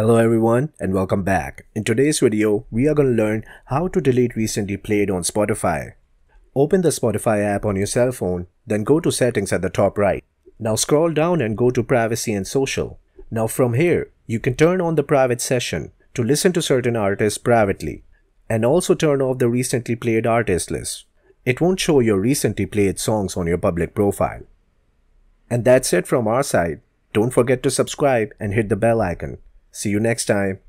Hello everyone and welcome back. In today's video, we are going to learn how to delete recently played on Spotify. Open the Spotify app on your cell phone, then go to settings at the top right. Now scroll down and go to privacy and social. Now from here, you can turn on the private session to listen to certain artists privately and also turn off the recently played artist list. It won't show your recently played songs on your public profile. And that's it from our side. Don't forget to subscribe and hit the bell icon See you next time.